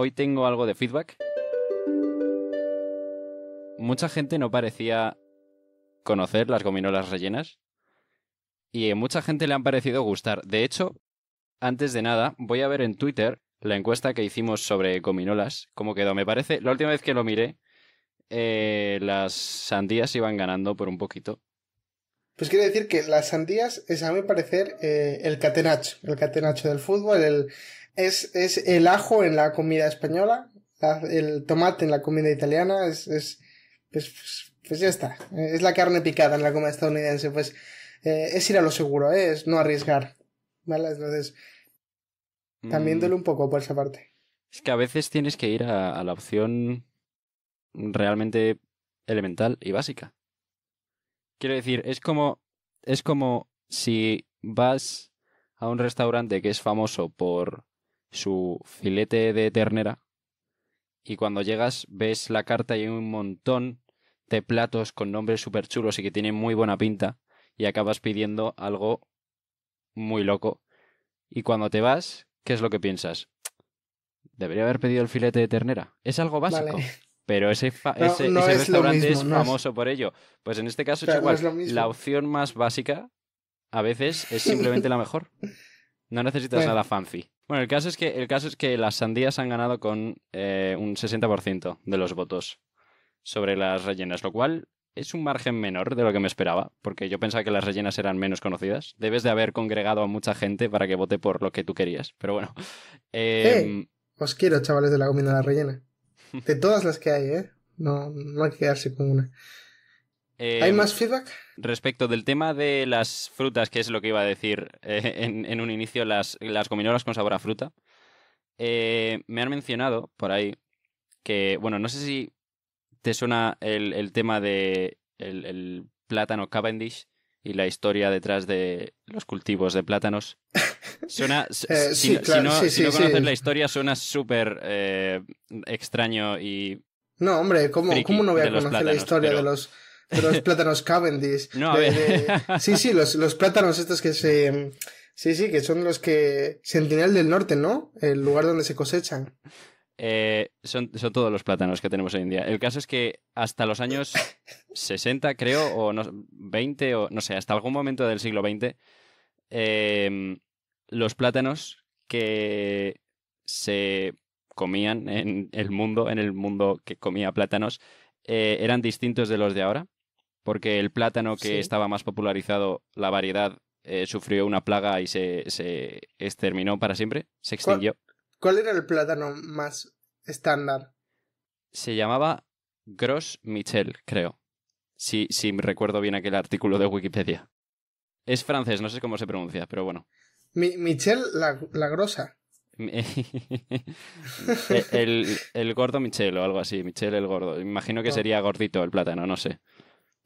Hoy tengo algo de feedback. Mucha gente no parecía conocer las gominolas rellenas y mucha gente le han parecido gustar. De hecho, antes de nada, voy a ver en Twitter la encuesta que hicimos sobre gominolas, cómo quedó. Me parece, la última vez que lo miré, eh, las sandías iban ganando por un poquito. Pues quiero decir que las sandías es a mi parecer eh, el catenacho, el catenacho del fútbol, el, es, el ajo en la comida española, el tomate en la comida italiana, es, pues, pues, pues, ya está. Es la carne picada en la comida estadounidense, pues eh, es ir a lo seguro, eh, es no arriesgar. ¿Vale? Entonces, también mm. duele un poco por esa parte. Es que a veces tienes que ir a, a la opción realmente elemental y básica. Quiero decir, es como, es como si vas a un restaurante que es famoso por su filete de ternera y cuando llegas ves la carta y hay un montón de platos con nombres súper chulos y que tienen muy buena pinta y acabas pidiendo algo muy loco. Y cuando te vas, ¿qué es lo que piensas? Debería haber pedido el filete de ternera. Es algo básico. Pero ese, ese, restaurante es famoso por ello. Pues en este caso, la opción más básica a veces es simplemente la mejor. No necesitas nada fancy. Bueno, el caso es que, el caso es que las sandías han ganado con eh, un 60% de los votos sobre las rellenas, lo cual es un margen menor de lo que me esperaba, porque yo pensaba que las rellenas eran menos conocidas. Debes de haber congregado a mucha gente para que vote por lo que tú querías, pero bueno. Eh... Em, os quiero, chavales de la comida de la rellena. De todas las que hay, ¿eh? No, no hay que quedarse con una. ¿Hay eh, más feedback? Respecto del tema de las frutas, que es lo que iba a decir eh, en, un inicio, las, las gominolas con sabor a fruta, eh, me han mencionado por ahí que, bueno, no sé si te suena el, el tema del el, plátano Cavendish y la historia detrás de los cultivos de plátanos. Suena, si, no, conoces la historia, suena súper extraño y... No, hombre, ¿cómo, ¿cómo no voy a conocer la historia de los los plátanos Cavendish. No, Sí, sí, los, los plátanos estos que se... Sí, sí, que son los que... Sentinel del Norte, ¿no? El lugar donde se cosechan. Eh, son, son, todos los plátanos que tenemos hoy en día. El caso es que hasta los años 60, creo, o no, 20, o no sé, hasta algún momento del siglo XX, em, los plátanos que se comían en el mundo, en el mundo que comía plátanos, eh, eran distintos de los de ahora porque el plátano que estaba más popularizado, la variedad, eh, sufrió una plaga y se, exterminó para siempre, se extinguió. ¿Cuál, era el plátano más estándar? Se llamaba Gros Michel, creo. Si, si recuerdo bien aquel artículo de Wikipedia. Es francés, no sé cómo se pronuncia, pero bueno. Michel la, la Grosa. E, el, el, gordo Michel o algo así, Michel el gordo. Imagino que sería gordito el plátano, no sé.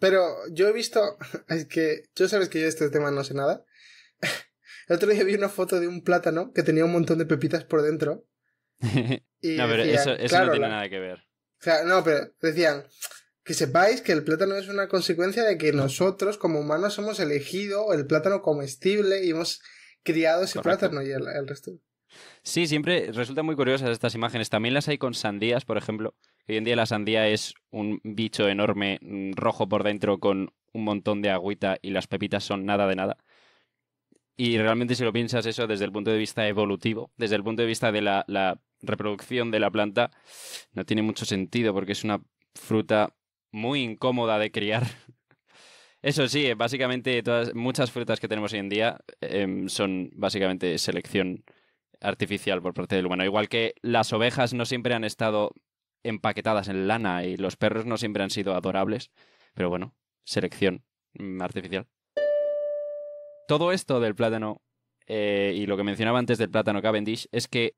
Pero yo he visto, es que tú sabes que yo de este tema no sé nada. El otro día vi una foto de un plátano que tenía un montón de pepitas por dentro. Y no, pero eso, no tiene nada que ver. O sea, no, pero decían que sepáis que el plátano es una consecuencia de que nosotros como humanos hemos elegido el plátano comestible y hemos criado ese plátano y el resto. Sí, siempre resultan muy curiosas estas imágenes. También las hay con sandías, por ejemplo. Hoy en día la sandía es un bicho enorme, mm, rojo por dentro, con un montón de agüita y las pepitas son nada de nada. Y realmente si lo piensas eso desde el punto de vista evolutivo, desde el punto de vista de la, reproducción de la planta, no tiene mucho sentido porque es una fruta muy incómoda de criar. Eso sí, eh, básicamente todas, muchas frutas que tenemos hoy en día em, son básicamente selección artificial por parte del humano. Igual que las ovejas no siempre han estado empaquetadas en lana y los perros no siempre han sido adorables, pero bueno, selección mm, artificial. Todo esto del plátano eh, y lo que mencionaba antes del plátano Cavendish es que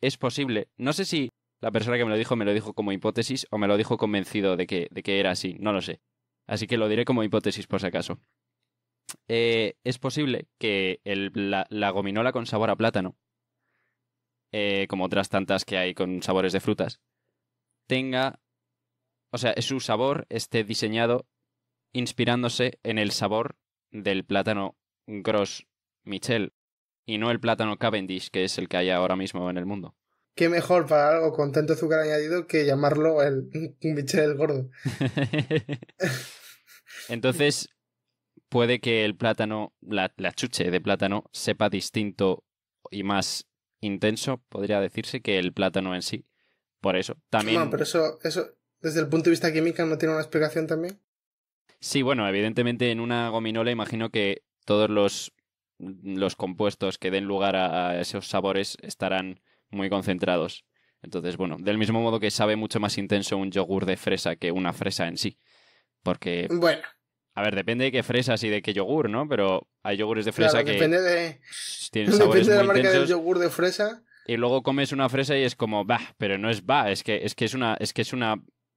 es posible, no sé si la persona que me lo dijo me lo dijo como hipótesis o me lo dijo convencido de que, de que era así, no lo sé. Así que lo diré como hipótesis por si acaso. Eh, es posible que la, gominola con sabor a plátano eh, como otras tantas que hay con sabores de frutas, tenga, o sea, su sabor esté diseñado inspirándose en el sabor del plátano Gros Michel y no el plátano Cavendish, que es el que hay ahora mismo en el mundo. Qué mejor para algo con tanto azúcar añadido que llamarlo el Michel gordo. Entonces, puede que el plátano, la, chuche de plátano, sepa distinto y más intenso, podría decirse, que el plátano en sí. Por eso también. No, pero eso, eso, desde el punto de vista químico, ¿no tiene una explicación también? Sí, bueno, evidentemente en una gominola imagino que todos los, los compuestos que den lugar a, a esos sabores estarán muy concentrados. Entonces, bueno, del mismo modo que sabe mucho más intenso un yogur de fresa que una fresa en sí. Porque. Bueno, a ver, depende de qué fresas y de qué yogur, ¿no? Pero hay yogures de fresa que. Depende de. Tienen sabores depende de la marca del yogur de fresa. Y luego comes una fresa y es como, bah, pero no es va, es que, es que es una. Es que es una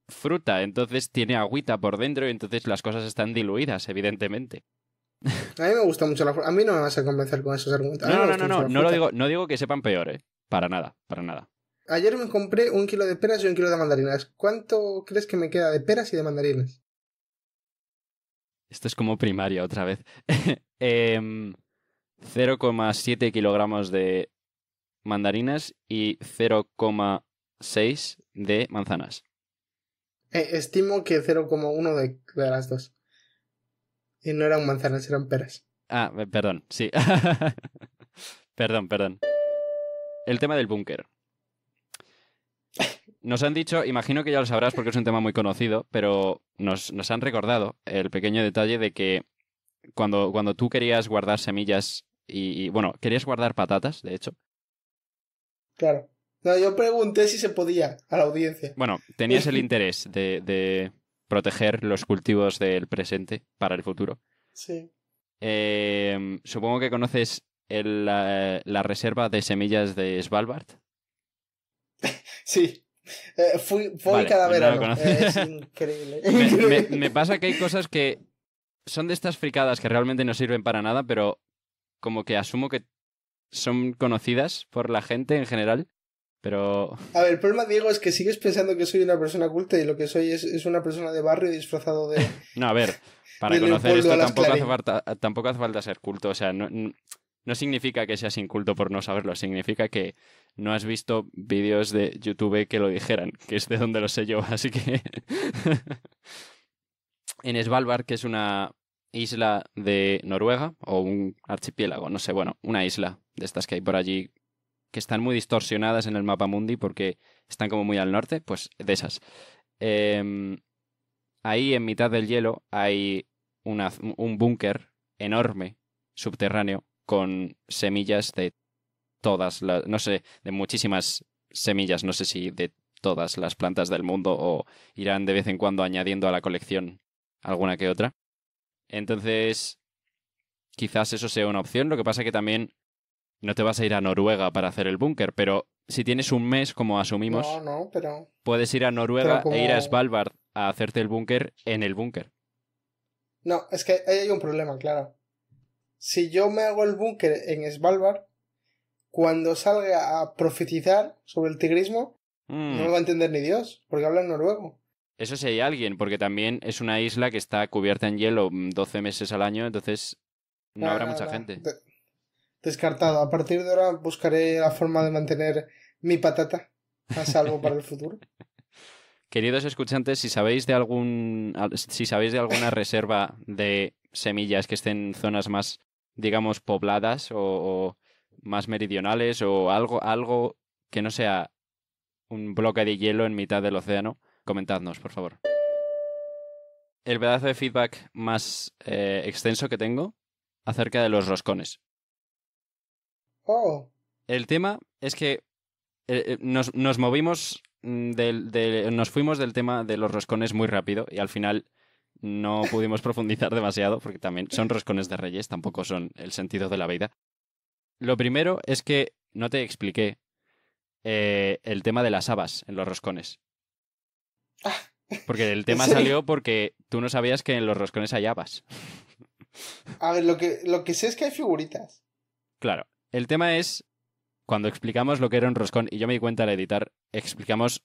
fruta, entonces tiene agüita por dentro y entonces las cosas están diluidas, evidentemente. A mí me gusta mucho la fruta. A mí no me vas a convencer con esos argumentos. No, no, no, no, no, lo digo, no digo que sepan peor, ¿eh? Para nada, para nada. Ayer me compré un kilo de peras y un kilo de mandarinas. ¿Cuánto crees que me queda de peras y de mandarinas? Esto es como primaria otra vez. 0,7 em, kilogramos de mandarinas y 0,6 de manzanas. E, estimo que 0,1 de, de las dos. Y no eran manzanas, eran peras. Ah, perdón, sí. perdón, perdón. El tema del búnker. Nos han dicho, imagino que ya lo sabrás porque es un tema muy conocido, pero nos, han recordado el pequeño detalle de que cuando, cuando tú querías guardar semillas y, bueno, querías guardar patatas, de hecho. Claro. No, yo pregunté si se podía a la audiencia. Bueno, tenías el interés de, proteger los cultivos del presente para el futuro. Sí. Eh, supongo que conoces la, reserva de semillas de Svalbard. sí fui, cada es Me, pasa que hay cosas que son de estas fricadas que realmente no sirven para nada, pero como que asumo que son conocidas por la gente en general. Pero. A ver, el problema, Diego, es que sigues pensando que soy una persona culta y lo que soy es, es una persona de barrio disfrazado de. no, a ver, para conocer esto tampoco hace, falta, ser culto. O sea, no, no significa que seas inculto por no saberlo, significa que no has visto vídeos de YouTube que lo dijeran, que es de donde lo sé yo, así que... en Svalbard, que es una isla de Noruega, o un archipiélago, no sé, bueno, una isla de estas que hay por allí, que están muy distorsionadas en el mapa mundi porque están como muy al norte, pues de esas. Em, ahí en mitad del hielo hay un búnker enorme, subterráneo, con semillas de todas las, no sé, de muchísimas semillas, no sé si de todas las plantas del mundo o irán de vez en cuando añadiendo a la colección alguna que otra. Entonces, quizás eso sea una opción, lo que pasa que también no te vas a ir a Noruega para hacer el búnker, pero si tienes un mes, como asumimos, pero... puedes ir a Noruega e ir a Svalbard a hacerte el búnker en el búnker. No, es que ahí hay un problema, claro. Si yo me hago el búnker en Svalbard, cuando salga a profetizar sobre el tigrismo, mm. no lo va a entender ni Dios, porque habla en noruego. Eso sí hay alguien, porque también es una isla que está cubierta en hielo 12 mm, meses al año, entonces no habrá ah, mucha gente. descartado. A partir de ahora buscaré la forma de mantener mi patata a salvo para el futuro. Queridos escuchantes, si sabéis de algún si sabéis de alguna reserva de semillas que estén en zonas más, digamos, pobladas o más meridionales o algo, algo que no sea un bloque de hielo en mitad del océano, comentadnos, por favor. El pedazo de feedback más eh, extenso que tengo acerca de los roscones. Oh. El tema es que eh, eh, nos, movimos del, nos fuimos del tema de los roscones muy rápido y al final no pudimos profundizar demasiado porque también son roscones de reyes, tampoco son el sentido de la vida. Lo primero es que no te expliqué eh, el tema de las habas en los roscones. Porque el tema salió porque tú no sabías que en los roscones hay habas. A ver, lo que, lo que sé es que hay figuritas. Claro. El tema es, cuando explicamos lo que era un roscón, y yo me di cuenta al editar, explicamos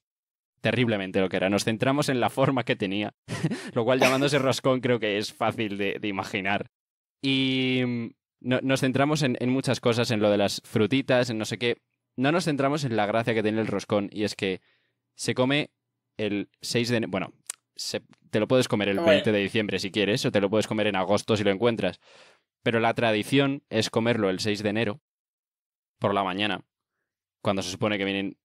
terriblemente lo que era. Nos centramos en la forma que tenía, lo cual llamándose roscón creo que es fácil de imaginar. Y no, nos centramos en, muchas cosas, en lo de las frutitas, en no sé qué. No nos centramos en la gracia que tiene el roscón y es que se come el 6 de enero. Bueno, te lo puedes comer el 20 de diciembre si quieres, o te lo puedes comer en agosto si lo encuentras. Pero la tradición es comerlo el 6 de enero por la mañana, cuando se supone que vienen.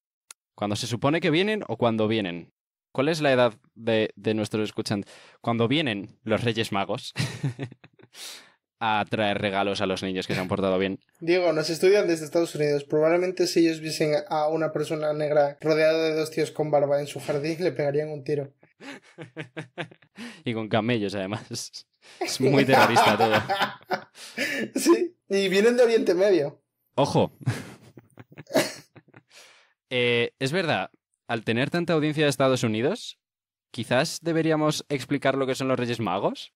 Cuando se supone que vienen o cuando vienen. ¿Cuál es la edad de, de nuestros escuchantes? Cuando vienen los Reyes Magos. a traer regalos a los niños que se han portado bien. Diego, nos estudian desde Estados Unidos. Probablemente si ellos viesen a una persona negra rodeada de dos tíos con barba en su jardín, le pegarían un tiro. y con camellos, además. Es muy terrorista todo. sí, y vienen de Oriente Medio. Ojo. Eh, es verdad, al tener tanta audiencia de Estados Unidos, quizás deberíamos explicar lo que son los Reyes Magos.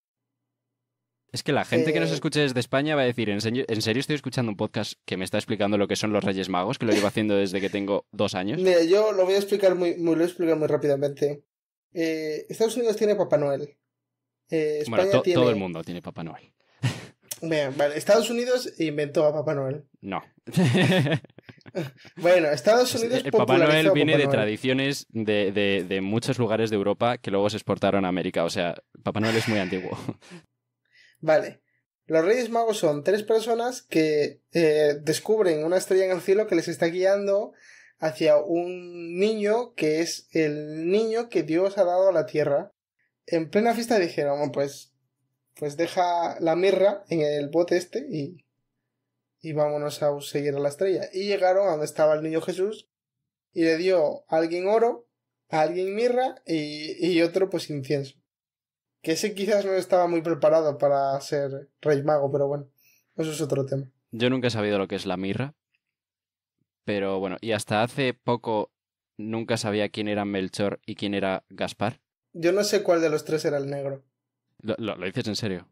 Es que la gente que nos eh, escuche desde España va a decir, ¿en serio, estoy escuchando un podcast que me está explicando lo que son los Reyes Magos, que lo llevo haciendo desde que tengo dos años? yo lo voy a explicar muy, muy, lo explicar muy rápidamente. Eh, Estados Unidos tiene Papá Noel. Eh, bueno, todo el mundo tiene Papá Noel. Estados Unidos inventó a Papá Noel. No. bueno, Estados Unidos. El Papá Noel viene de tradiciones de, de, de muchos lugares de Europa que luego se exportaron a América. O sea, Papá Noel es muy antiguo. Vale. Los Reyes Magos son tres personas que eh, descubren una estrella en el cielo que les está guiando hacia un niño que es el niño que Dios ha dado a la tierra. En plena fiesta dijeron, pues, pues deja la mirra en el bote este y, y vámonos a seguir a la estrella. Y llegaron a donde estaba el niño Jesús y le dio a alguien oro, a alguien mirra y, y otro pues incienso. Que ese quizás no estaba muy preparado para ser rey mago, pero bueno, eso es otro tema. Yo nunca he sabido lo que es la mirra. Pero bueno, y hasta hace poco nunca sabía quién era Melchor y quién era Gaspar. Yo no sé cuál de los tres era el negro. ¿Lo, dices en serio?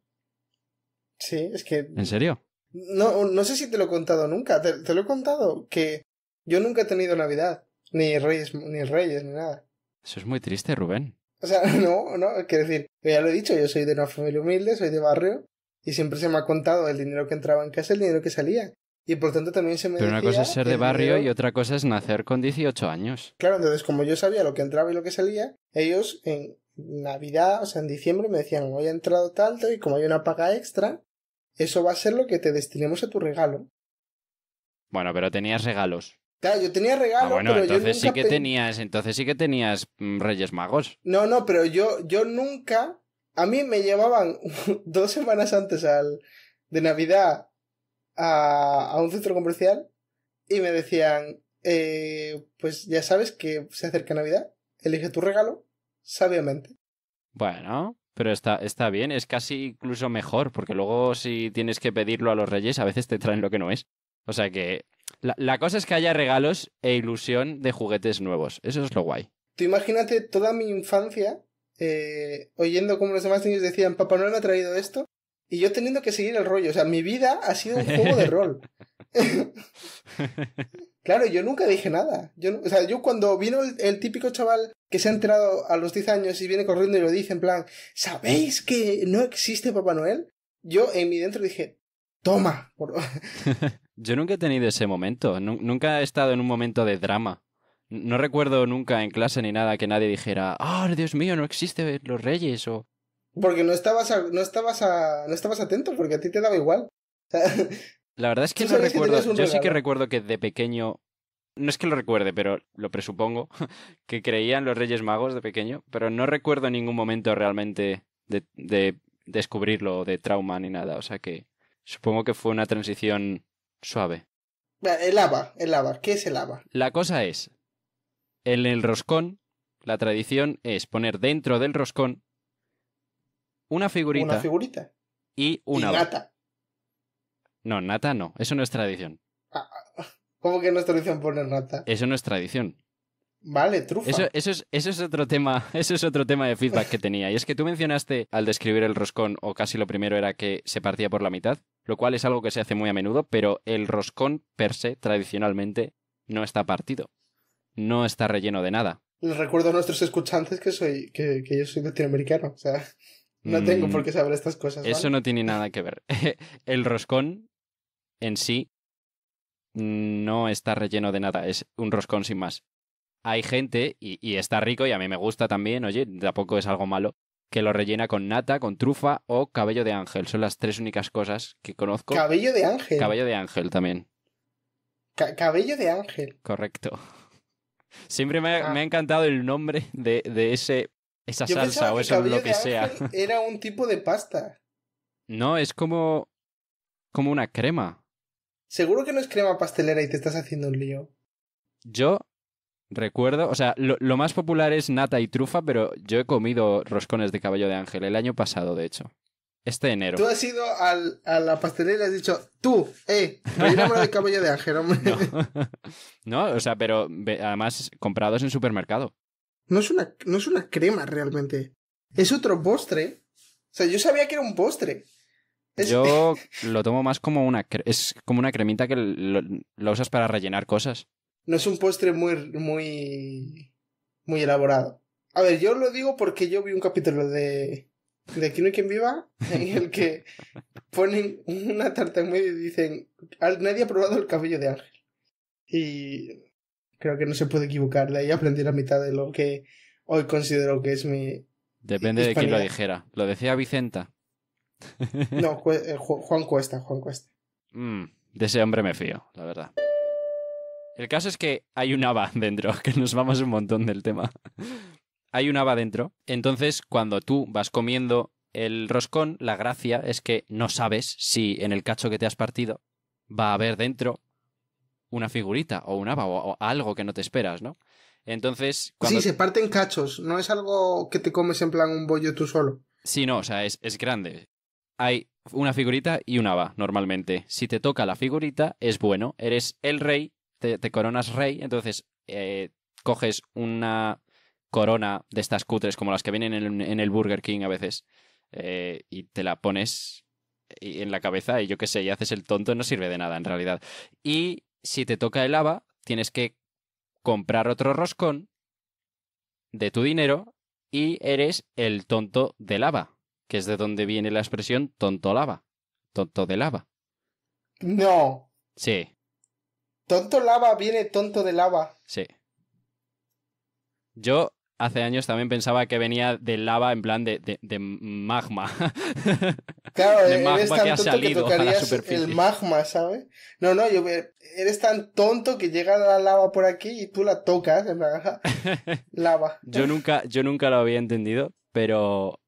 Sí, es que. ¿En serio? No, no sé si te lo he contado nunca. Te, te lo he contado que yo nunca he tenido Navidad, ni Reyes, ni Reyes, ni nada. Eso es muy triste, Rubén. O sea, no, no, quiero decir, ya lo he dicho, yo soy de una familia humilde, soy de barrio, y siempre se me ha contado el dinero que entraba en casa, el dinero que salía. Y por tanto también se me... Pero una cosa es ser de barrio y otra cosa es nacer con 18 años. Claro, entonces como yo sabía lo que entraba y lo que salía, ellos en Navidad, o sea, en diciembre me decían, hoy ha entrado tanto y como hay una paga extra, eso va a ser lo que te destinemos a tu regalo. Bueno, pero tenías regalos yo tenía ah, regalo. bueno, entonces sí que tenías, entonces sí que tenías mm, Reyes Magos. No, no, pero yo, yo nunca. A mí me llevaban dos semanas antes al, de Navidad a, un centro comercial y me decían, eh, pues ya sabes que se acerca Navidad, elige tu regalo sabiamente. Bueno, pero está, está bien, es casi incluso mejor, porque luego si tienes que pedirlo a los reyes, a veces te traen lo que no es. O sea que la, cosa es que haya regalos e ilusión de juguetes nuevos. Eso es lo guay. Tú imagínate toda mi infancia eh, oyendo cómo los demás niños decían, Papá Noel me ha traído esto, y yo teniendo que seguir el rollo. O sea, mi vida ha sido un juego de rol. claro, yo nunca dije nada. o sea, yo cuando vino el, típico chaval que se ha enterado a los 10 años y viene corriendo y lo dice en plan, ¿sabéis que no existe Papá Noel? Yo en mi dentro dije, toma. Yo nunca he tenido ese momento, nunca he estado en un momento de drama. No recuerdo nunca en clase ni nada que nadie dijera, ¡Ah, oh, Dios mío, no existen los reyes! o... Porque no estabas, no, estabas no estabas atento, porque a ti te daba igual. La verdad es que no recuerdo. yo sí que recuerdo que de pequeño. No es que lo recuerde, pero lo presupongo. Que creían los Reyes Magos de pequeño. Pero no recuerdo ningún momento realmente de, de descubrirlo, de trauma ni nada. O sea que supongo que fue una transición suave. El haba, el haba. ¿Qué es el haba? La cosa es, en el roscón, la tradición es poner dentro del roscón una figurita. Una figurita. Y una. Y nata. No, nata no. Eso no es tradición. Ah, ah, ah. ¿Cómo que no es tradición poner nata? Eso no es tradición. Vale, trufa. Eso, es, otro tema, eso es otro tema de feedback que tenía. Y es que tú mencionaste al describir el roscón, o casi lo primero era que se partía por la mitad, lo cual es algo que se hace muy a menudo, pero el roscón per se, tradicionalmente, no está partido. No está relleno de nada. Les recuerdo a nuestros escuchantes que soy, que, yo soy latinoamericano. O sea, no tengo por qué saber estas cosas. Eso no tiene nada que ver. el roscón en sí no está relleno de nada, es un roscón sin más hay gente, y, está rico y a mí me gusta también, oye, tampoco es algo malo, que lo rellena con nata, con trufa o cabello de ángel. Son las tres únicas cosas que conozco. Cabello de ángel. Cabello de ángel también. cabello de ángel. Correcto. Siempre ah. me ha, encantado el nombre de, ese, esa salsa o eso, lo que sea. era un tipo de pasta. No, es como, como una crema. Seguro que no es crema pastelera y te estás haciendo un lío. Yo recuerdo, o sea, lo, más popular es nata y trufa, pero yo he comido roscones de caballo de ángel el año pasado, de hecho. Este enero. Tú has ido a la pastelería y has dicho, tú, eh, rellenámoslo de caballo de ángel, hombre. No. o sea, pero además comprados en supermercado. No es, una, no es una crema realmente. Es otro postre. O sea, yo sabía que era un postre. Yo lo tomo más como una, es como una cremita que lo usas para rellenar cosas no es un postre muy, muy, muy elaborado. A ver, yo lo digo porque yo vi un capítulo de, de Aquí no hay quien viva en el que ponen una tarta en medio y dicen, nadie ha probado el cabello de Ángel. Y creo que no se puede equivocar, de ahí aprendí la mitad de lo que hoy considero que es mi... Depende de quién lo dijera. Lo decía Vicenta. No, eh, Juan Cuesta, Juan Cuesta. Mm, de ese hombre me fío, la verdad. El caso es que hay un aba dentro, que nos vamos un montón del tema. hay un aba dentro. Entonces, cuando tú vas comiendo el roscón, la gracia es que no sabes si en el cacho que te has partido va a haber dentro una figurita o un aba o, algo que no te esperas, ¿no? Entonces, Sí, se parten cachos, no es algo que te comes en plan un bollo tú solo. Sí, no, o sea, es, es grande. Hay una figurita y un aba normalmente. Si te toca la figurita, es bueno, eres el rey te, coronas rey, entonces eh, coges una corona de estas cutres, como las que vienen en, el Burger King a veces, eh, y te la pones eh, en la cabeza y yo qué sé, y haces el tonto, no sirve de nada en realidad. Y si te toca el lava, tienes que comprar otro roscón de tu dinero y eres el tonto de lava, que es de donde viene la expresión tonto lava, tonto de lava. No. Sí. Tonto lava viene tonto de lava. Sí. Yo hace años también pensaba que venía de lava en plan de, magma. Claro, de eh, magma eres tan que ha salido que la El magma, ¿sabes? No, no, eh, eres tan tonto que llega la lava por aquí y tú la tocas, en lava. yo nunca, yo nunca lo había entendido, pero,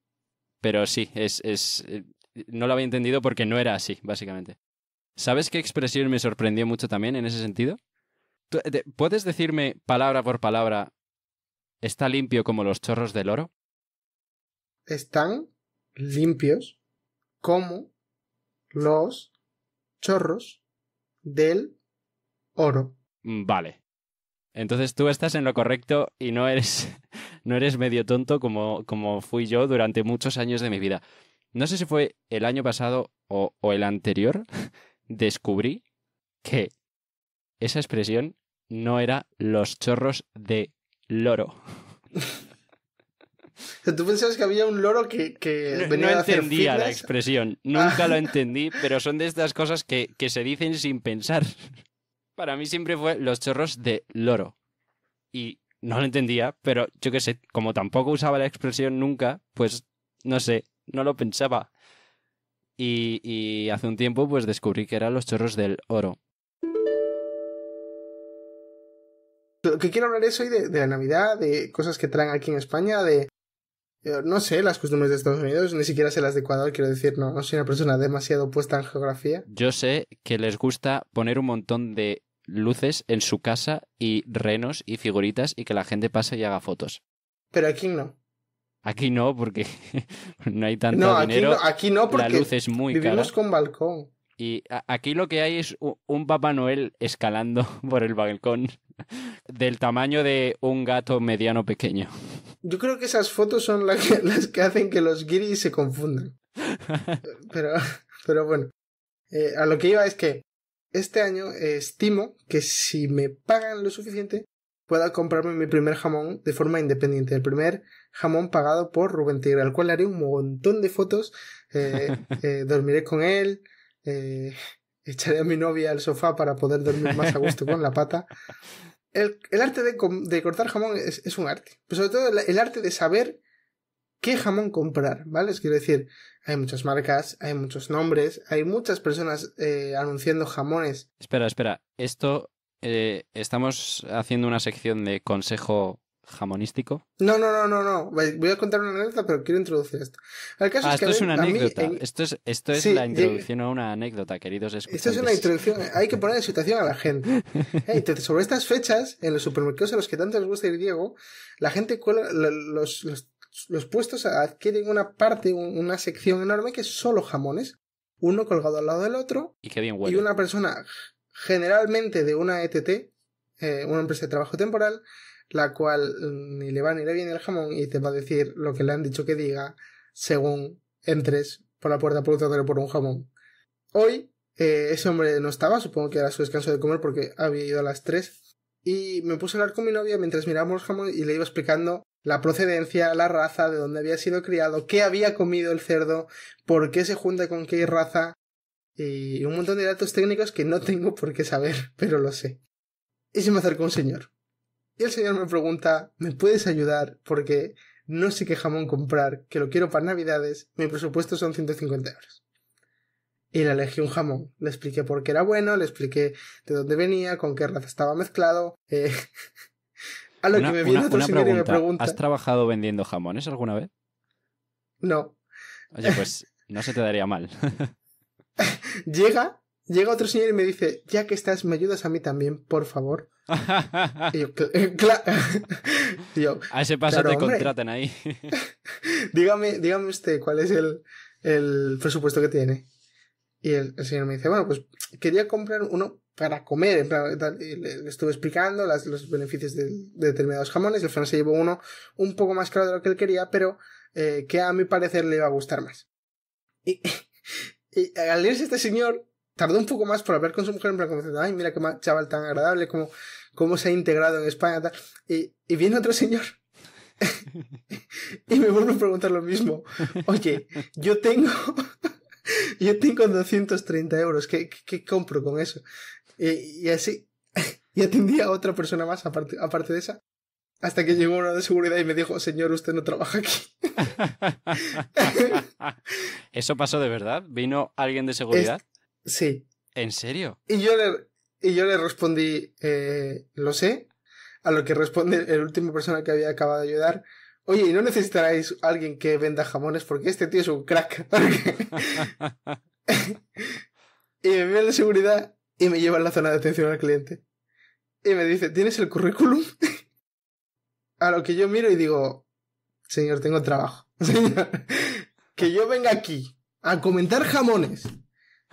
pero sí, es, es, eh, no lo había entendido porque no era así, básicamente. ¿Sabes qué expresión me sorprendió mucho también en ese sentido? ¿Puedes decirme palabra por palabra, está limpio como los chorros del oro? Están limpios como los chorros del oro. Mm, vale. Entonces tú estás en lo correcto y no eres, no eres medio tonto como, como fui yo durante muchos años de mi vida. No sé si fue el año pasado o, o el anterior descubrí que esa expresión no era los chorros de loro. ¿Tú pensabas que había un loro que, venía a entendía la expresión, ah. nunca lo entendí, pero son de estas cosas que, que, se dicen sin pensar. Para mí siempre fue los chorros de loro. Y no lo entendía, pero yo qué sé, como tampoco usaba la expresión nunca, pues no sé, no lo pensaba. Y, hace un tiempo pues descubrí que eran los chorros del oro. que quiero hablar es hoy de, la Navidad, de cosas que traen aquí en España, de eh, no sé, las costumbres de Estados Unidos, ni siquiera sé las de Ecuador, quiero decir, no, no soy una persona demasiado puesta en geografía. Yo sé que les gusta poner un montón de luces en su casa y renos y figuritas y que la gente pase y haga fotos. Pero aquí no. Aquí no, porque no hay tanto dinero. No, aquí no, porque la luz es muy vivimos con balcón. Y aquí lo que hay es un Papá Noel escalando por el balcón del tamaño de un gato mediano pequeño. Yo creo que esas fotos son las que, hacen que los guiris se confundan. Pero, pero bueno, eh, a lo que iba es que este año eh, estimo que si me pagan lo suficiente, pueda comprarme mi primer jamón de forma independiente. El primer jamón pagado por Rubén Tigre, al cual haré un montón de fotos, eh, eh, dormiré con él, eh, echaré a mi novia al sofá para poder dormir más a gusto con la pata. El, arte de, cortar jamón es, un arte, pero sobre todo el, arte de saber qué jamón comprar, ¿vale? Es quiero decir, hay muchas marcas, hay muchos nombres, hay muchas personas anunciando jamones. Espera, espera, esto estamos haciendo una sección de consejo jamonístico. No, no, no, no, no. Voy a contar una anécdota, pero quiero introducir esto. esto es una anécdota. Esto es, la introducción a una anécdota, queridos escuchantes. Esto es una introducción. Hay que poner en situación a la gente. Eh, sobre estas fechas, en los supermercados a los que tanto les gusta ir Diego, la gente los, puestos adquieren una parte, una sección enorme que es solo jamones, uno colgado al lado del otro. Y qué bien huele. Y una persona generalmente de una ETT, eh, una empresa de trabajo temporal, la cual mm, ni le va ni le viene el jamón y te va a decir lo que le han dicho que diga según entres por la puerta por otro por un jamón. Hoy eh, ese hombre no estaba, supongo que era su descanso de comer porque había ido a las 3 y me puse a hablar con mi novia mientras mirábamos el jamón y le iba explicando la procedencia, la raza, de dónde había sido criado, qué había comido el cerdo, por qué se junta con qué raza y un montón de datos técnicos que no tengo por qué saber, pero lo sé. Y se me acercó un señor. Y el señor me pregunta, ¿me puedes ayudar? Porque no sé qué jamón comprar, que lo quiero para Navidades, mi presupuesto son 150 euros. Y le elegí un jamón. Le expliqué por qué era bueno, le expliqué de dónde venía, con qué raza estaba mezclado. Eh, a lo que me viene señor y me pregunta. ¿Has trabajado vendiendo jamones alguna vez? No. Oye, pues no se te daría mal. Llega Llega otro señor y me dice, ya que estás, me ayudas a mí también, por favor. Eh, y yo, a ese paso te contratan ahí. dígame, dígame usted cuál es el, el presupuesto que tiene. Y el, señor me dice, bueno, pues quería comprar uno para comer. le estuve explicando las, los beneficios de, determinados jamones. El se llevó uno un poco más caro de lo que él quería, pero eh, que a mi parecer le iba a gustar más. Y, y al irse este señor, tardó un poco más por hablar con su mujer, en plan, ay, mira qué chaval tan agradable, cómo, cómo se ha integrado en España, Y, y viene otro señor. y me vuelve a preguntar lo mismo. Oye, yo tengo, yo tengo 230 euros, ¿qué, compro con eso? Y, así, y atendía a otra persona más aparte, aparte de esa. Hasta que llegó uno de seguridad y me dijo, señor, usted no trabaja aquí. ¿Eso pasó de verdad? ¿Vino alguien de seguridad? Sí. ¿En serio? Y yo le, y yo le respondí, eh, lo sé, a lo que responde el último persona que había acabado de ayudar. Oye, ¿y no necesitaráis alguien que venda jamones? Porque este tío es un crack. y me viene de seguridad y me lleva a la zona de atención al cliente. Y me dice, ¿tienes el currículum? a lo que yo miro y digo, señor, tengo trabajo. Señor, que yo venga aquí a comentar jamones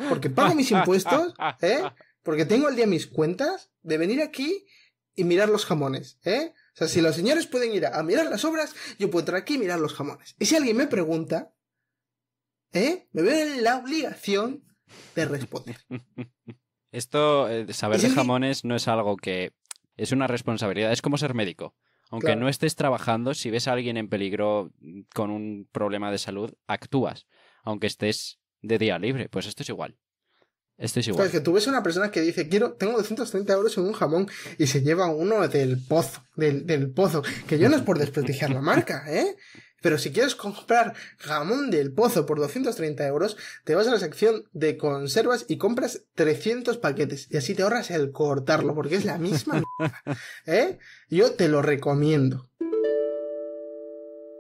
porque pago mis impuestos, ¿eh? Porque tengo al día mis cuentas de venir aquí y mirar los jamones, ¿eh? O sea, si los señores pueden ir a, mirar las obras, yo puedo entrar aquí y mirar los jamones. Y si alguien me pregunta, ¿eh? Me veo la obligación de responder. Esto, eh, saber de jamones no es algo que es una responsabilidad, es como ser médico. Aunque no estés trabajando, si ves a alguien en peligro con un problema de salud, actúas, aunque estés de día libre. Pues esto es igual. Esto es igual. que tú ves una persona que dice, quiero, tengo 230 euros en un jamón y se lleva uno del pozo, del, del pozo, que yo no es por desprestigiar la marca, ¿eh? Pero si quieres comprar jamón del pozo por 230 euros, te vas a la sección de conservas y compras 300 paquetes. Y así te ahorras el cortarlo, porque es la misma. ¿Eh? Yo te lo recomiendo.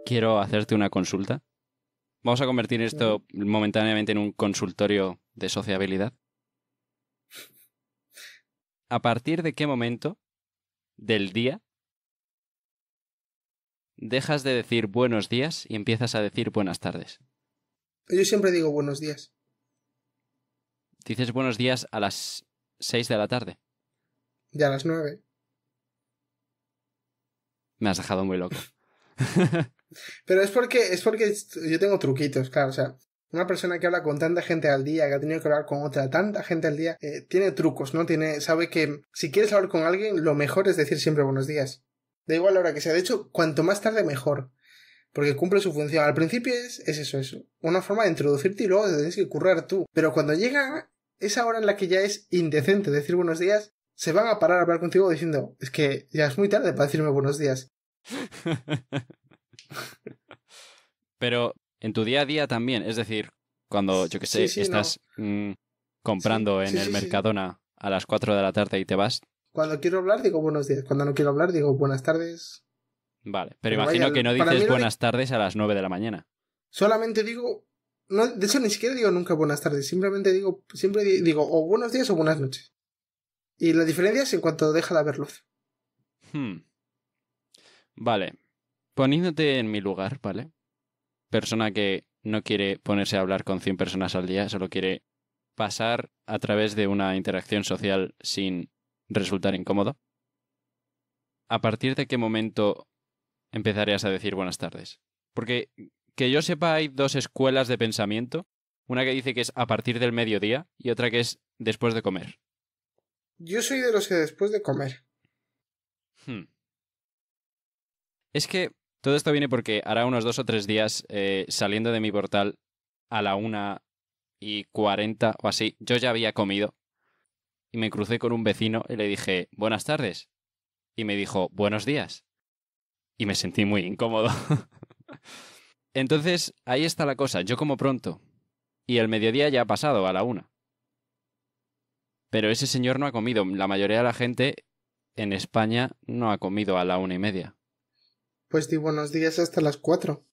Quiero hacerte una consulta. Vamos a convertir esto momentáneamente en un consultorio de sociabilidad. ¿A partir de qué momento del día dejas de decir buenos días y empiezas a decir buenas tardes? Yo siempre digo buenos días. Dices buenos días a las seis de la tarde. Y a las nueve. Me has dejado muy loco. Pero es porque, es porque yo tengo truquitos, claro, o sea, una persona que habla con tanta gente al día, que ha tenido que hablar con otra tanta gente al día, eh, tiene trucos, ¿no? Tiene, sabe que si quieres hablar con alguien, lo mejor es decir siempre buenos días. Da igual la hora que sea. De hecho, cuanto más tarde, mejor. Porque cumple su función. Al principio es, es eso, es una forma de introducirte y luego te tienes que currar tú. Pero cuando llega esa hora en la que ya es indecente decir buenos días, se van a parar a hablar contigo diciendo, es que ya es muy tarde para decirme buenos días. Pero en tu día a día también, es decir, cuando, yo que sé, estás mm, comprando en el Mercadona a las 4 de la tarde y te vas. Cuando quiero hablar digo buenos días, cuando no quiero hablar digo buenas tardes. Vale, pero, imagino que no dices buenas tardes a las 9 de la mañana. Solamente digo, no, de hecho ni siquiera digo nunca buenas tardes, simplemente digo, siempre digo o buenos días o buenas noches. Y la diferencia es en cuanto deja de haber luz. Hmm. Vale, poniéndote en mi lugar, ¿vale? Persona que no quiere ponerse a hablar con 100 personas al día, solo quiere pasar a través de una interacción social sin resultar incómodo. ¿A partir de qué momento empezarías a decir buenas tardes? Porque que yo sepa hay dos escuelas de pensamiento, una que dice que es a partir del mediodía y otra que es después de comer. Yo soy de los que después de comer. Hmm. Es que todo esto viene porque hará unos dos o tres días, eh, saliendo de mi portal a la una y cuarenta o así, yo ya había comido y me crucé con un vecino y le dije, buenas tardes. Y me dijo, buenos días. Y me sentí muy incómodo. Entonces, ahí está la cosa. Yo como pronto. Y el mediodía ya ha pasado, a la una. Pero ese señor no ha comido. La mayoría de la gente en España no ha comido a la una y media. Pues di buenos días hasta las cuatro.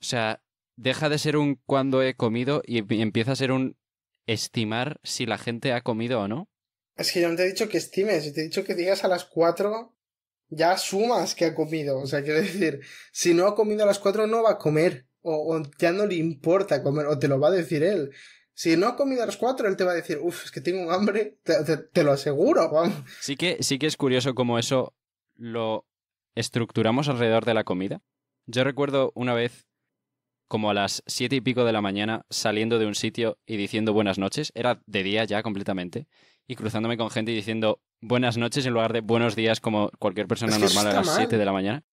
O sea, deja de ser un cuando he comido y em-, empieza a ser un estimar si la gente ha comido o no. Es que yo no te he dicho que estimes, te he dicho que digas a las cuatro ya sumas que ha comido. O sea, quiero decir, si no ha comido a las cuatro no va a comer. O, ya no le importa comer, o te lo va a decir él. Si no ha comido a las cuatro, él te va a decir, uff, es que tengo hambre, te, lo aseguro, Sí que, sí que es curioso como eso lo estructuramos alrededor de la comida. Yo recuerdo una vez, como a las siete y pico de la mañana, saliendo de un sitio y diciendo buenas noches, era de día ya completamente, y cruzándome con gente y diciendo buenas noches en lugar de buenos días como cualquier persona normal a las 7 siete de la mañana.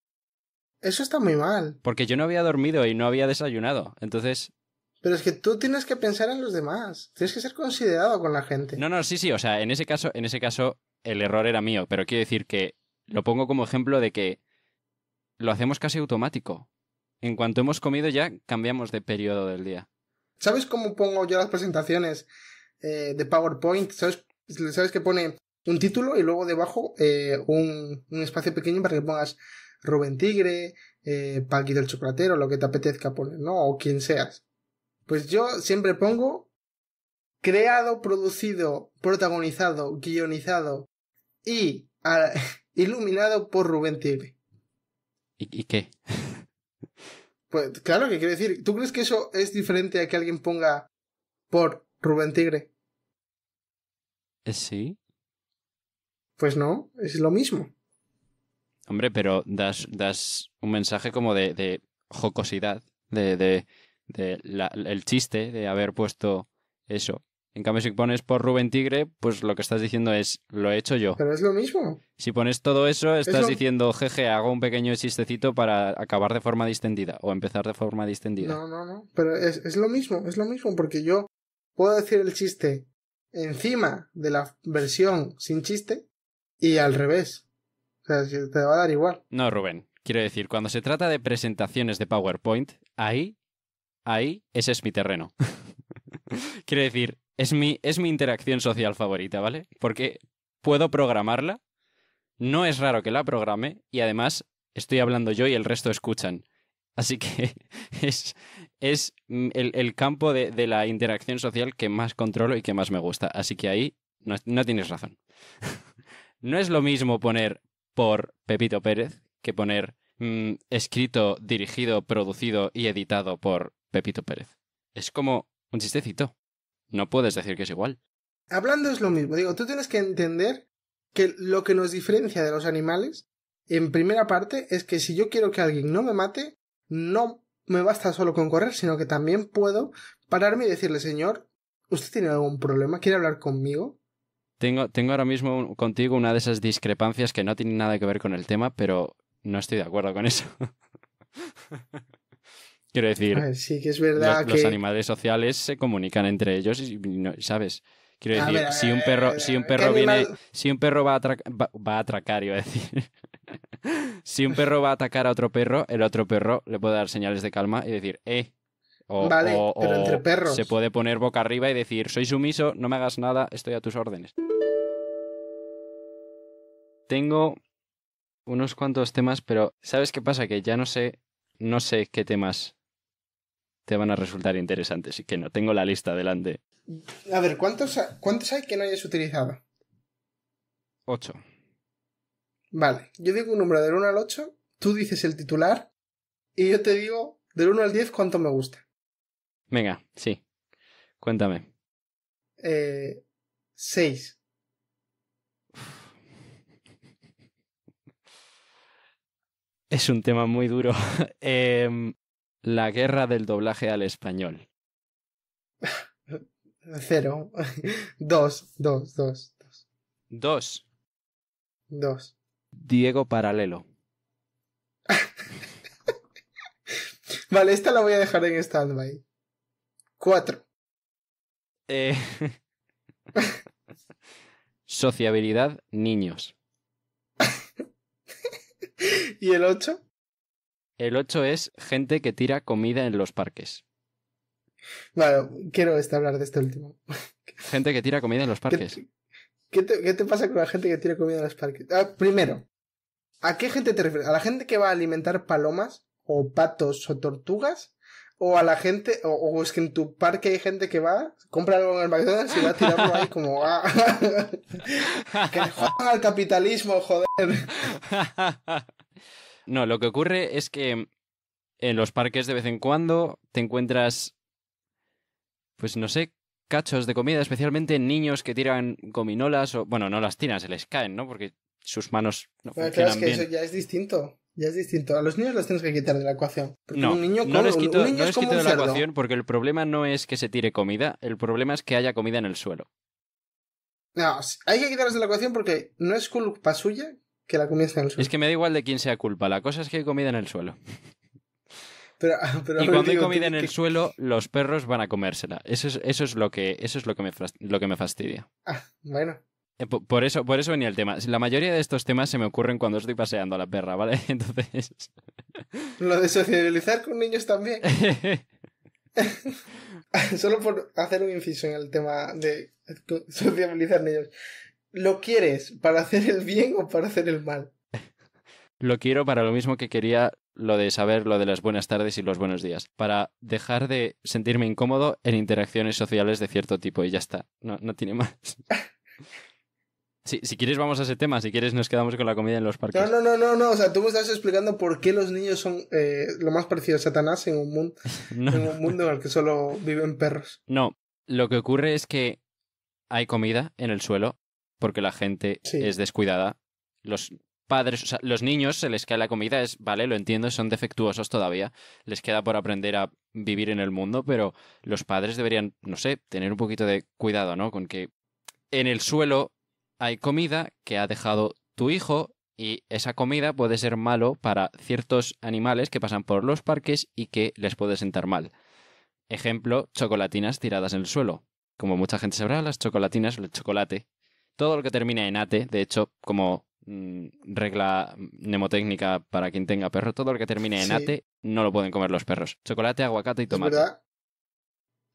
Eso está muy mal. Porque yo no había dormido y no había desayunado, entonces... Pero es que tú tienes que pensar en los demás, tienes que ser considerado con la gente. No, no, sí, sí, o sea, en ese caso, en ese caso el error era mío, pero quiero decir que lo pongo como ejemplo de que lo hacemos casi automático. En cuanto hemos comido ya cambiamos de periodo del día. ¿Sabes cómo pongo yo las presentaciones eh, de PowerPoint? ¿Sabes, ¿Sabes que pone un título y luego debajo eh, un, un, espacio pequeño para que pongas Rubén Tigre, eh, del el Chocolatero, lo que te apetezca poner, ¿no? O quien seas. Pues yo siempre pongo creado, producido, protagonizado, guionizado y ah, iluminado por Rubén Tigre. ¿Y, qué? Pues claro que quiere decir, ¿tú crees que eso es diferente a que alguien ponga por Rubén Tigre? Sí. Pues no, es lo mismo. Hombre, pero das, das un mensaje como de, jocosidad, de, el chiste de haber puesto eso. En cambio, si pones por Rubén Tigre, pues lo que estás diciendo es, lo he hecho yo. Pero es lo mismo. Si pones todo eso, estás diciendo, jeje, hago un pequeño chistecito para acabar de forma distendida o empezar de forma distendida. No, no, no. Pero es, es lo mismo, es lo mismo, porque yo puedo decir el chiste encima de la versión sin chiste y al revés. O sea, te va a dar igual. No, Rubén. Quiero decir, cuando se trata de presentaciones de PowerPoint, ahí, ahí, ese es mi terreno. Quiero decir, es mi, es mi interacción social favorita, ¿vale? Porque puedo programarla, no es raro que la programe y además estoy hablando yo y el resto escuchan. Así que es, es mm, el, campo de, la interacción social que más controlo y que más me gusta. Así que ahí no, tienes razón. no es lo mismo poner por Pepito Pérez que poner mm, escrito, dirigido, producido y editado por Pepito Pérez. Es como un chistecito no puedes decir que es igual. Hablando es lo mismo, digo, tú tienes que entender que lo que nos diferencia de los animales, en primera parte, es que si yo quiero que alguien no me mate, no me basta solo con correr, sino que también puedo pararme y decirle, señor, ¿usted tiene algún problema? ¿Quiere hablar conmigo? Tengo, tengo ahora mismo contigo una de esas discrepancias que no tienen nada que ver con el tema, pero no estoy de acuerdo con eso. Quiero decir, ah, los, animales sociales se comunican entre ellos y, ¿sabes? Quiero ah, decir, si un perro, si un perro viene, si un perro va a, va, a atracar, iba a decir. si un perro va a atacar a otro perro, el otro perro le puede dar señales de calma y decir, eh. O, vale, pero entre perros. Se puede poner boca arriba y decir, soy sumiso, no me hagas nada, estoy a tus órdenes. Tengo unos cuantos temas, pero ¿sabes qué pasa? Que ya no sé, no sé qué temas te van a resultar interesantes y que no tengo la lista delante. A ver, ¿cuántos, cuántos hay que no hayas utilizado? Ocho. Vale, yo digo un número del 1 al 8, tú dices el titular y yo te digo del 1 al 10 cuánto me gusta. Venga, sí. Cuéntame. Eh, 6. Es un tema muy duro. Em, la guerra del doblaje al español. Cero. Dos, dos, dos, dos. Dos. Dos. Diego Paralelo. vale, esta la voy a dejar en stand-by. Cuatro. Eh... Sociabilidad, niños. ¿Y el ocho? El 8 es gente que tira comida en los parques. Bueno, quiero este, hablar de este último. Gente que tira comida en los parques. ¿Qué, te, pasa con la gente que tira comida en los parques? Ah, primero, ¿a qué gente te refieres? ¿A la gente que va a alimentar palomas o patos o tortugas? ¿O a la gente, o, es que en tu parque hay gente que va, compra algo en el McDonald's y va a tirarlo ahí como... Ah, que le jodan al capitalismo, joder. No, lo que ocurre es que en los parques de vez en cuando te encuentras, pues no sé, cachos de comida, especialmente niños que tiran gominolas o, bueno, no las tiran, se les caen, ¿no? Porque sus manos no funcionan claro, es que eso ya es distinto. Ya es distinto. A los niños los tienes que quitar de la ecuación. No, un niño no les quito, de la ecuación porque el problema no es que se tire comida, el problema es que haya comida en el suelo. No, hay que quitarlos de la ecuación porque no es culpa suya que la comida en el suelo. Es que me da igual de quién sea culpa, la cosa es que hay comida en el suelo. Ah, pero, y cuando hay comida en el suelo, los perros van a comérsela. Eso es, eso es, lo, que, eso es lo, que me, lo que me fastidia. Ah, bueno. Eh, por eso, por eso venía el tema. La mayoría de estos temas se me ocurren cuando estoy paseando a la perra, ¿vale? Entonces. Lo de sociabilizar con niños también. Solo por hacer un inciso en el tema de sociabilizar niños. ¿Lo quieres para hacer el bien o para hacer el mal? lo quiero para lo mismo que quería lo de saber lo de las buenas tardes y los buenos días, para dejar de sentirme incómodo en interacciones sociales de cierto tipo y ya está, no, no tiene más. sí, si quieres vamos a ese tema, si quieres nos quedamos con la comida en los parques. No, no, no, no, o sea, tú me estás explicando por qué los niños son eh, lo más parecido a Satanás en un, mundo, en un mundo en el que solo viven perros. No, lo que ocurre es que hay comida en el suelo, porque la gente es descuidada. Los padres, o sea, los niños se les cae la comida, es, vale, lo entiendo, son defectuosos todavía, les queda por aprender a vivir en el mundo, pero los padres deberían, no sé, tener un poquito de cuidado, ¿no? Con que en el suelo hay comida que ha dejado tu hijo y esa comida puede ser malo para ciertos animales que pasan por los parques y que les puede sentar mal. Ejemplo, chocolatinas tiradas en el suelo. Como mucha gente sabrá, las chocolatinas, el chocolate, todo lo que termina en ate, de hecho, como mm, regla mnemotécnica para quien tenga perro, todo lo que termine en ate no lo pueden comer los perros. Chocolate, aguacate y tomate.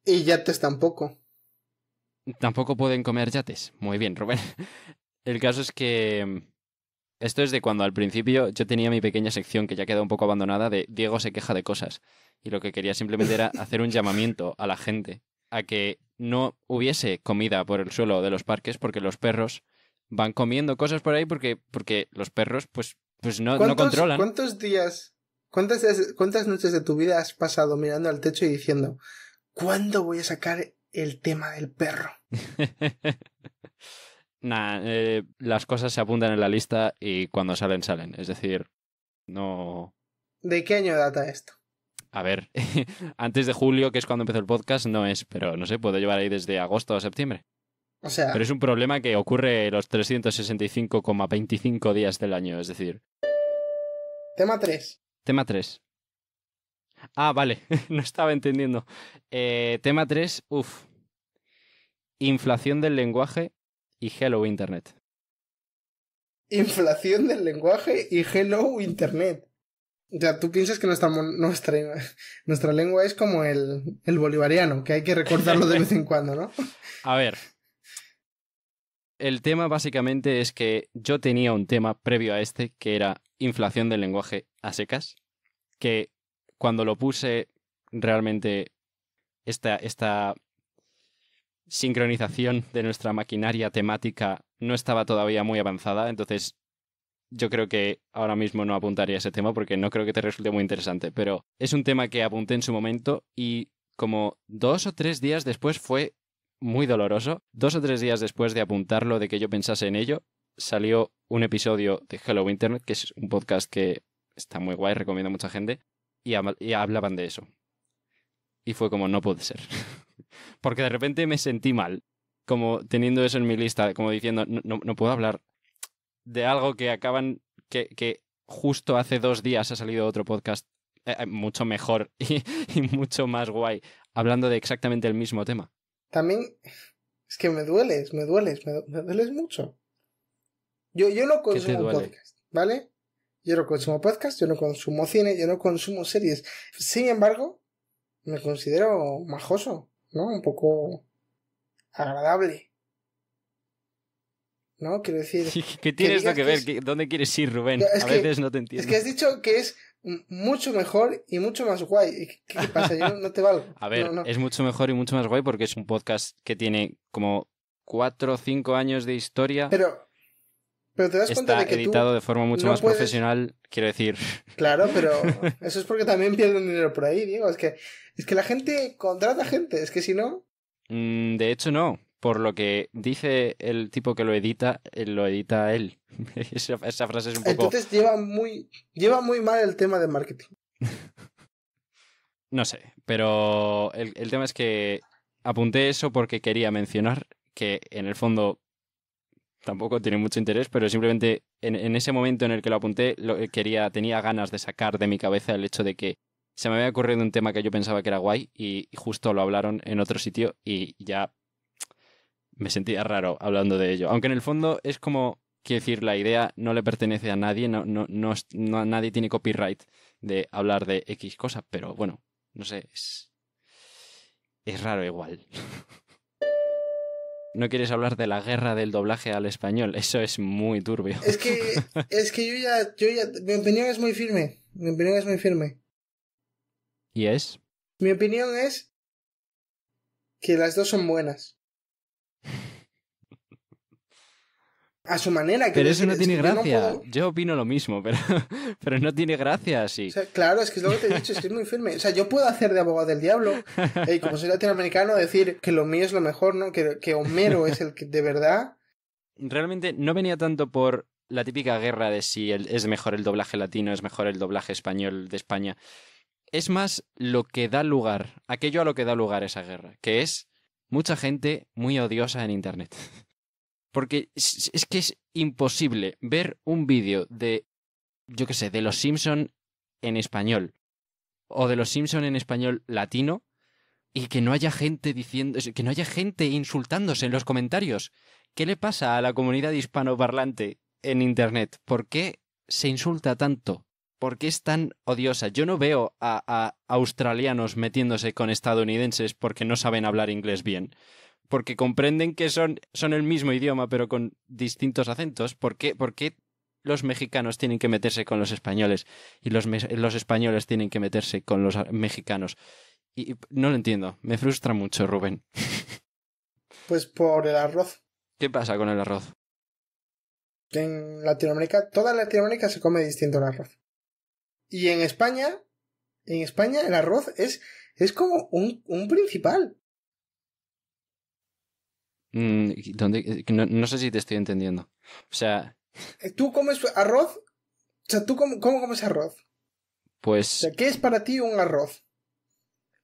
Y yates tampoco. Tampoco pueden comer yates. Muy bien, Rubén. El caso es que mm, esto es de cuando al principio yo tenía mi pequeña sección que ya queda un poco abandonada de Diego se queja de cosas. Y lo que quería simplemente era hacer un llamamiento a la gente a que no hubiese comida por el suelo de los parques porque los perros van comiendo cosas por ahí porque, porque los perros pues, pues no, controlan. ¿Cuántos días, cuántas, cuántas noches de tu vida has pasado mirando al techo y diciendo, ¿cuándo voy a sacar el tema del perro? nah, eh, las cosas se apuntan en la lista y cuando salen, salen. Es decir, no... ¿De qué año data esto? a ver, antes de julio, que es cuando empezó el podcast, no es, pero no sé, puedo llevar ahí desde agosto a septiembre. O sea. Pero es un problema que ocurre los 365,25 días del año, es decir. Tema 3. Tema 3. Ah, vale, no estaba entendiendo. Eh, tema 3, uff. Inflación del lenguaje y Hello Internet. Inflación del lenguaje y Hello Internet. O sea, tú piensas que nuestra, nuestra, lengua es como el, el bolivariano, que hay que recordarlo de vez en cuando, ¿no? A ver. El tema básicamente es que yo tenía un tema previo a este que era inflación del lenguaje a secas, que cuando lo puse realmente esta, esta sincronización de nuestra maquinaria temática no estaba todavía muy avanzada, entonces yo creo que ahora mismo no apuntaría a ese tema porque no creo que te resulte muy interesante, pero es un tema que apunté en su momento y como dos o tres días después fue muy doloroso. Dos o tres días después de apuntarlo, de que yo pensase en ello, salió un episodio de Hello Internet, que es un podcast que está muy guay, recomiendo a mucha gente, y, hablaban de eso. Y fue como, no puede ser. Porque de repente me sentí mal, como teniendo eso en mi lista, como diciendo, no puedo hablar de algo que acaban, que, justo hace dos días ha salido otro podcast eh, eh, mucho mejor y, mucho más guay, hablando de exactamente el mismo tema. También es que me dueles, me dueles, me, dueles mucho. Yo, yo no consumo podcast, ¿vale? Yo no consumo podcast, yo no consumo cine, yo no consumo series. Sin embargo, me considero majoso, ¿no? Un poco agradable. ¿no? Quiero decir... ¿Qué tienes que, ver? ¿Dónde quieres ir, Rubén? a veces no te entiendo. Es que has dicho que es mucho mejor y mucho más guay. ¿Qué, pasa? no te valgo. A ver, es mucho mejor y mucho más guay porque es un podcast que tiene como cuatro o cinco años de historia. Pero... Pero te das cuenta de que editado de forma mucho más profesional, quiero decir. Claro, pero eso es porque también pierden dinero por ahí, digo Es que, es que la gente contrata gente, es que si no. Mm, de hecho, no por lo que dice el tipo que lo edita, eh, lo edita él. esa, frase es un poco. Entonces lleva muy, lleva muy mal el tema de marketing. no sé, pero el, tema es que apunté eso porque quería mencionar que en el fondo tampoco tiene mucho interés, pero simplemente en, en ese momento en el que lo apunté, lo, eh, quería, tenía ganas de sacar de mi cabeza el hecho de que se me había ocurrido un tema que yo pensaba que era guay y justo lo hablaron en otro sitio y ya me sentía raro hablando de ello. Aunque en el fondo es como, quiero decir, la idea no le pertenece a nadie, no, no, no, nadie tiene copyright de hablar de X cosa. pero bueno, no sé, es, es raro igual. no quieres hablar de la guerra del doblaje al español, eso es muy turbio. Es que, es que yo ya, yo ya, mi opinión es muy firme, mi opinión es muy firme. ¿Y es? Mi opinión es que las dos son buenas. a su manera. Pero eso no tiene gracia. Yo, opino lo mismo, pero, pero no tiene gracia así. claro, es que es lo que te he dicho, estoy muy firme. O sea, yo puedo hacer de abogado del diablo y eh, como soy latinoamericano decir que lo mío es lo mejor, ¿no? Que, que Homero es el que de verdad... Realmente no venía tanto por la típica guerra de si es mejor el doblaje latino, es mejor el doblaje español de España. Es más lo que da lugar, aquello a lo que da lugar esa guerra, que es mucha gente muy odiosa en Internet. Porque es, que es imposible ver un vídeo de, yo qué sé, de Los Simpson en español o de Los Simpson en español latino y que no haya gente diciendo, que no haya gente insultándose en los comentarios. ¿Qué le pasa a la comunidad hispanoparlante en Internet? ¿Por qué se insulta tanto? ¿Por qué es tan odiosa? Yo no veo a australianos metiéndose con estadounidenses porque no saben hablar inglés bien porque comprenden que son, el mismo idioma pero con distintos acentos, ¿por qué, por qué los mexicanos tienen que meterse con los españoles y los, españoles tienen que meterse con los mexicanos? Y, no lo entiendo, me frustra mucho, Rubén. Pues por el arroz. ¿Qué pasa con el arroz? En Latinoamérica, toda Latinoamérica se come distinto el arroz. Y en España, en España el arroz es, es como un, un principal. Mm, eh, no, sé si te estoy entendiendo. O sea. Eh, ¿Tú comes arroz? O sea, ¿tú cómo, cómo comes arroz? Pues. O sea, ¿qué es para ti un arroz?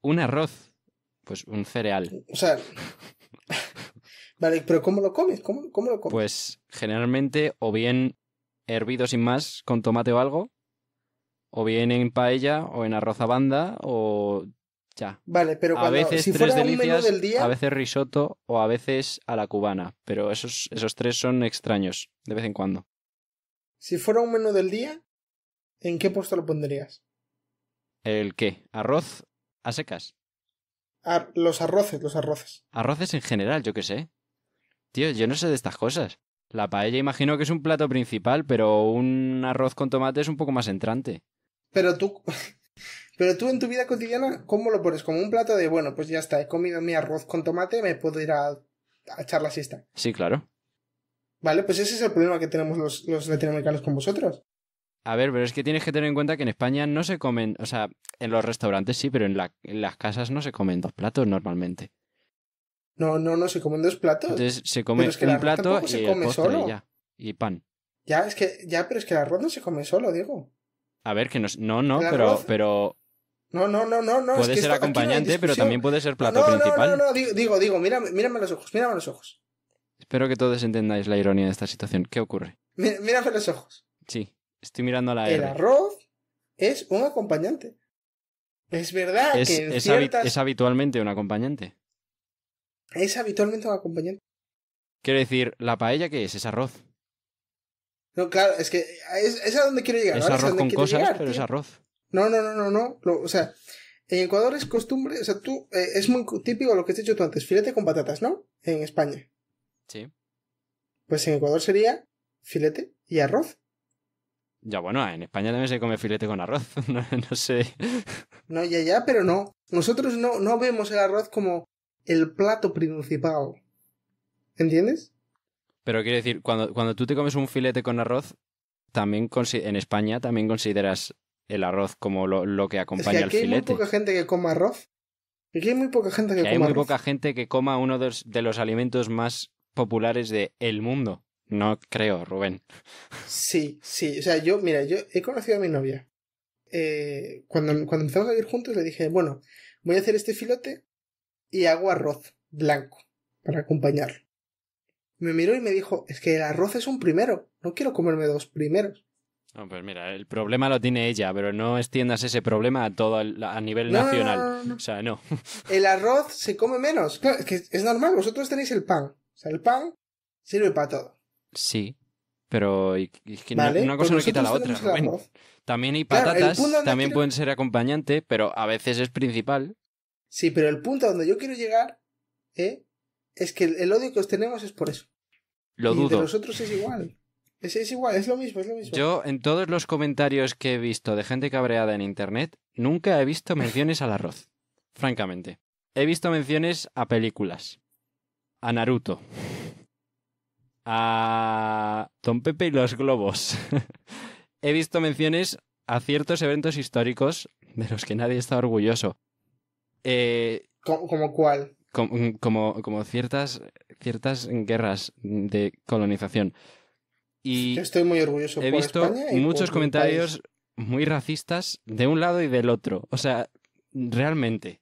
Un arroz. Pues un cereal. O sea. vale, pero ¿cómo lo comes? ¿Cómo lo comes? Pues generalmente o bien hervido sin más, con tomate o algo, o bien en paella, o en arroz a banda, o Vale, pero a veces si tres delicias, del día... a veces risotto o a veces a la cubana, pero esos, esos tres son extraños de vez en cuando. Si fuera un menú del día, ¿en qué puesto lo pondrías? ¿El qué? ¿Arroz a secas? Ah, los arroces, los arroces. Arroces en general, yo qué sé. Tío, yo no sé de estas cosas. La paella imagino que es un plato principal, pero un arroz con tomate es un poco más entrante. Pero tú... Pero tú en tu vida cotidiana, ¿cómo lo pones? Como un plato de, bueno, pues ya está, he comido mi arroz con tomate, me puedo ir a, echar la siesta. Sí, claro. Vale, pues ese es el problema que tenemos los, latinoamericanos con vosotros. A ver, pero es que tienes que tener en cuenta que en España no se comen, o sea, en los restaurantes sí, pero en, las casas no se comen dos platos normalmente. No, no, no se comen dos platos. Entonces se come un plato y Y, pan. Ya, es que, ya, pero es que el arroz no se come solo, digo A ver, que no, no, pero no, no, no, no, no. Puede ser acompañante, pero también puede ser plato principal. No, no, no, digo, digo, mírame, mírame los ojos, mírame los ojos. Espero que todos entendáis la ironía de esta situación. ¿Qué ocurre? Mí, mírame los ojos. Sí, estoy mirando a la El arroz es un acompañante. Es verdad es, que ciertas... es habitualmente un acompañante. Es habitualmente un acompañante. Quiero decir, ¿la paella qué es? Es arroz. No, claro, es que es, a donde quiero llegar. Es arroz con cosas, pero es arroz. No, no, no, no, no. o sea, en Ecuador es costumbre, o sea, tú, eh, es muy típico lo que has dicho tú antes, filete con patatas, ¿no? En España. Sí. Pues en Ecuador sería filete y arroz. Ya bueno, en España también se come filete con arroz, no, sé. No, ya, ya, pero no. Nosotros no, no vemos el arroz como el plato principal. ¿Entiendes? Pero quiero decir, cuando, cuando tú te comes un filete con arroz, también en España también consideras el arroz como lo, que acompaña al es que Hay muy poca gente que coma arroz. Aquí hay muy poca gente que, coma Hay muy poca gente que coma uno de los, alimentos más populares del mundo. No creo, Rubén. Sí, sí. O sea, yo, mira, yo he conocido a mi novia. Eh, cuando, cuando empezamos a vivir juntos, le dije, bueno, voy a hacer este filote y hago arroz blanco para acompañarlo. Me miró y me dijo, es que el arroz es un primero, no quiero comerme dos primeros. No, pues mira, el problema lo tiene ella, pero no extiendas ese problema a todo a nivel nacional. o sea, no. El arroz se come menos. Claro, es que es normal, vosotros tenéis el pan. O sea, el pan sirve para todo. Sí, pero una pues cosa no quita la otra. también hay patatas, también pueden ser acompañante, pero a veces es principal. Sí, pero el punto a donde yo quiero llegar ¿eh? es que el, odio que os tenemos es por eso. Lo dudo. De nosotros es igual. Es, igual, es lo mismo, es lo mismo. Yo, en todos los comentarios que he visto de gente cabreada en internet, nunca he visto menciones al arroz. Francamente. He visto menciones a películas. A Naruto. A Don Pepe y los Globos. he visto menciones a ciertos eventos históricos de los que nadie está orgulloso. Eh, ¿Cómo, ¿Como cuál? Como, como, ciertas, ciertas guerras de colonización. Y estoy muy orgulloso. He por visto muchos comentarios muy racistas de un lado y del otro. O sea, realmente.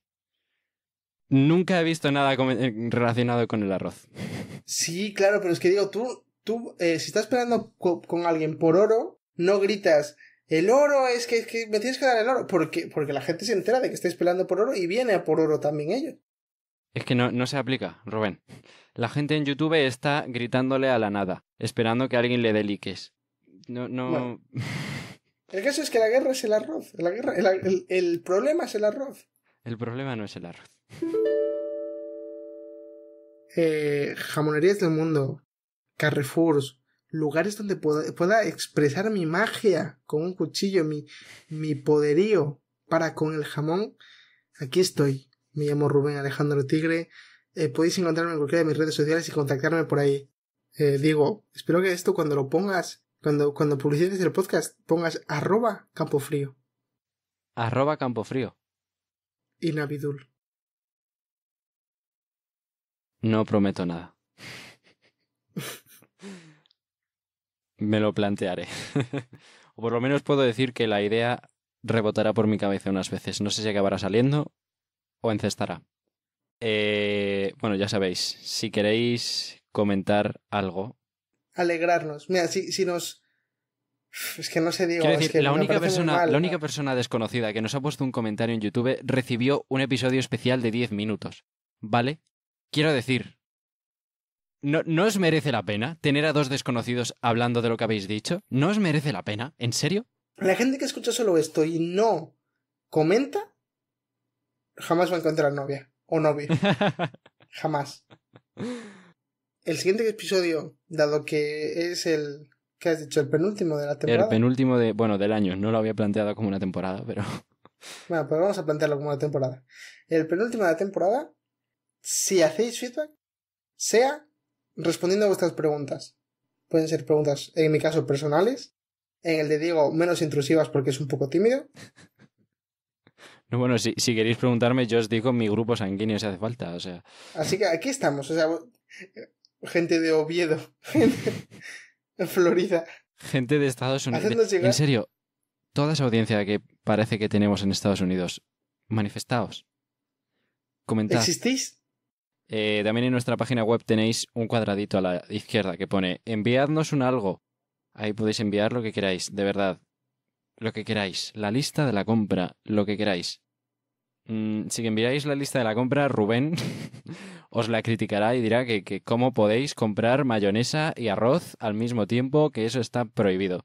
Nunca he visto nada eh, relacionado con el arroz. Sí, claro, pero es que digo, tú, tú, eh, si estás peleando con alguien por oro, no gritas, el oro es que, me tienes que dar el oro, porque, porque la gente se entera de que estáis peleando por oro y viene a por oro también ellos. Es que no, no se aplica, Rubén. La gente en YouTube está gritándole a la nada, esperando que alguien le dé No, no. el caso es que la guerra es el arroz. el, problema es el arroz. El problema no es el arroz. Eh, jamonerías del mundo, Carrefour. lugares donde pueda, pueda, expresar mi magia con un cuchillo, mi, mi poderío para con el jamón, aquí estoy. Me llamo Rubén Alejandro Tigre. Eh, podéis encontrarme en cualquiera de mis redes sociales y contactarme por ahí. Eh, digo, espero que esto cuando lo pongas, cuando, cuando el podcast, pongas arroba Campofrío. Arroba Campofrío. Y Navidul. No prometo nada. Me lo plantearé. o por lo menos puedo decir que la idea rebotará por mi cabeza unas veces. No sé si acabará saliendo o encestará. Eh, bueno, ya sabéis, si queréis comentar algo. Alegrarnos. Mira, si, nos. Es que no sé, digo. la, única persona, la única persona desconocida que nos ha puesto un comentario en YouTube recibió un episodio especial de 10 minutos. ¿Vale? Quiero decir, no, ¿no os merece la pena tener a dos desconocidos hablando de lo que habéis dicho? ¿No os merece la pena? ¿En serio? La gente que escucha solo esto y no comenta, jamás va a encontrar novia o novio. jamás. El siguiente episodio, dado que es el que has dicho, el penúltimo de la temporada. El penúltimo de, bueno, del año. No lo había planteado como una temporada, pero. Bueno, pues vamos a plantearlo como una temporada. El penúltimo de la temporada, si hacéis feedback, sea respondiendo a vuestras preguntas. Pueden ser preguntas, en mi caso, personales. En el de Diego, menos intrusivas porque es un poco tímido. No, bueno, si, queréis preguntarme, yo os digo mi grupo sanguíneo si hace falta, o sea. Así que aquí estamos, o sea, gente de Oviedo, gente de Florida. Gente de Estados Unidos. En serio, toda esa audiencia que parece que tenemos en Estados Unidos, manifestaos. Comentad. ¿Existís? Eh, también en nuestra página web tenéis un cuadradito a la izquierda que pone enviadnos un algo. Ahí podéis enviar lo que queráis, de verdad lo que queráis, la lista de la compra, lo que queráis. Mm, si enviáis la lista de la compra, Rubén os la criticará y dirá que, cómo podéis comprar mayonesa y arroz al mismo tiempo, que eso está prohibido.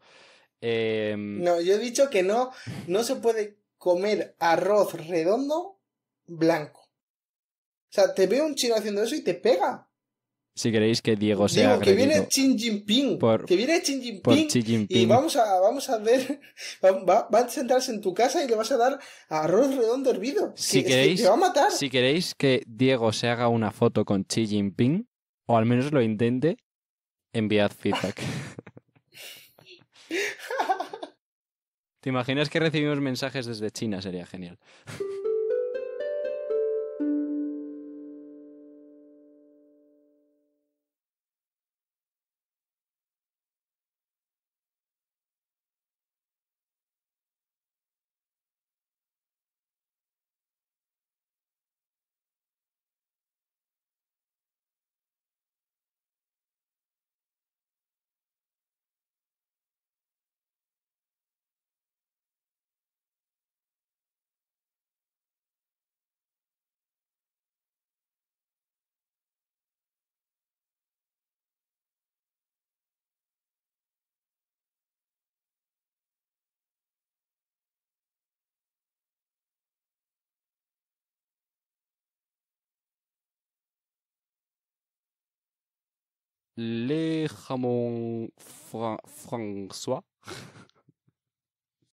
Em, no, yo he dicho que no, no se puede comer arroz redondo blanco. O sea, te veo un chino haciendo eso y te pega si queréis que Diego sea Diego, que viene Xi Jinping. que viene Xi Jinping, por Y vamos a, vamos a ver. Va, a sentarse en tu casa y le vas a dar arroz redondo hervido. Si queréis, que te va a matar. Si queréis que Diego se haga una foto con Xi Jinping, o al menos lo intente, enviad feedback. ¿Te imaginas que recibimos mensajes desde China? Sería genial. Les Fra François.